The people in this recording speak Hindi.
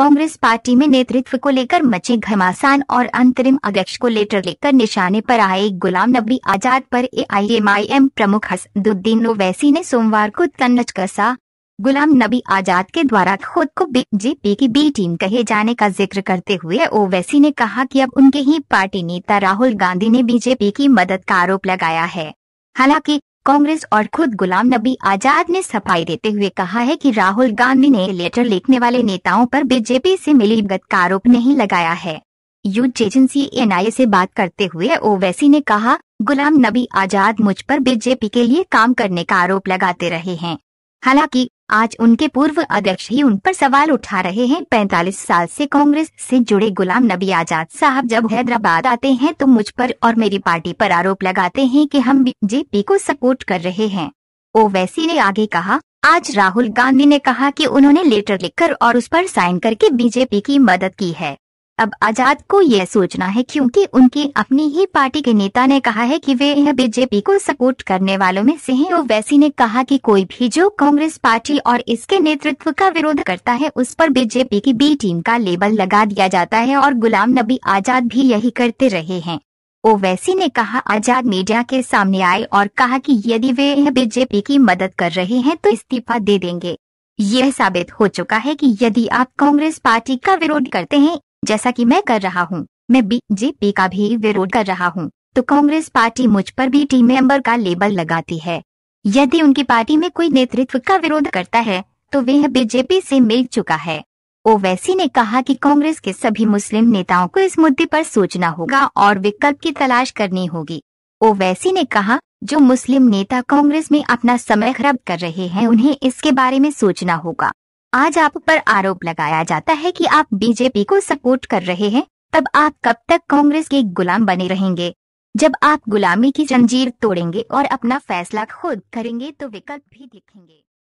कांग्रेस पार्टी में नेतृत्व को लेकर मचे घमासान और अंतरिम अध्यक्ष को लेटर लेकर निशाने पर आए गुलाम नबी आजाद पर एआईएमआईएम प्रमुख हसदुद्दीन ओवैसी ने सोमवार को तन्नच कसा गुलाम नबी आजाद के द्वारा खुद को बीजेपी की बी टीम कहे जाने का जिक्र करते हुए ओवैसी ने कहा कि अब उनके ही पार्टी नेता राहुल गांधी ने बीजेपी की मदद का आरोप लगाया है हालांकि कांग्रेस और खुद गुलाम नबी आजाद ने सफाई देते हुए कहा है कि राहुल गांधी ने लेटर लिखने वाले नेताओं पर बीजेपी से गत का आरोप नहीं लगाया है युद्ध एजेंसी एनआईए से बात करते हुए ओवैसी ने कहा गुलाम नबी आजाद मुझ पर बीजेपी के लिए काम करने का आरोप लगाते रहे हैं हालांकि आज उनके पूर्व अध्यक्ष ही उन पर सवाल उठा रहे हैं 45 साल से कांग्रेस से जुड़े गुलाम नबी आजाद साहब जब हैदराबाद आते हैं तो मुझ पर और मेरी पार्टी पर आरोप लगाते हैं कि हम बीजेपी को सपोर्ट कर रहे हैं ओवैसी ने आगे कहा आज राहुल गांधी ने कहा कि उन्होंने लेटर लिखकर और उस पर साइन करके बीजेपी की मदद की है अब आजाद को यह सोचना है क्योंकि उनकी अपनी ही पार्टी के नेता ने कहा है कि वे बीजेपी को सपोर्ट करने वालों में से हैं ओवैसी ने कहा कि कोई भी जो कांग्रेस पार्टी और इसके नेतृत्व का विरोध करता है उस पर बीजेपी की बी टीम का लेबल लगा दिया जाता है और गुलाम नबी आजाद भी यही करते रहे हैं ओवैसी ने कहा आजाद मीडिया के सामने आए और कहा कि यदि वे बीजेपी की मदद कर रहे हैं तो इस्तीफा दे देंगे यह साबित हो चुका है कि यदि आप कांग्रेस पार्टी का विरोध करते हैं जैसा कि मैं कर रहा हूं, मैं बीजेपी का भी विरोध कर रहा हूं, तो कांग्रेस पार्टी मुझ पर भी टीम मेंबर का लेबल लगाती है यदि उनकी पार्टी में कोई नेतृत्व का विरोध करता है तो वह बीजेपी से मिल चुका है ओवैसी ने कहा कि कांग्रेस के सभी मुस्लिम नेताओं को इस मुद्दे पर सोचना होगा और विकल्प की तलाश करनी होगी ओवैसी ने कहा जो मुस्लिम नेता कांग्रेस में अपना समय खराब कर रहे हैं उन्हें इसके बारे में सोचना होगा आज आप पर आरोप लगाया जाता है कि आप बीजेपी को सपोर्ट कर रहे हैं तब आप कब तक कांग्रेस के गुलाम बने रहेंगे जब आप गुलामी की जंजीर तोड़ेंगे और अपना फैसला खुद करेंगे तो विकल्प भी दिखेंगे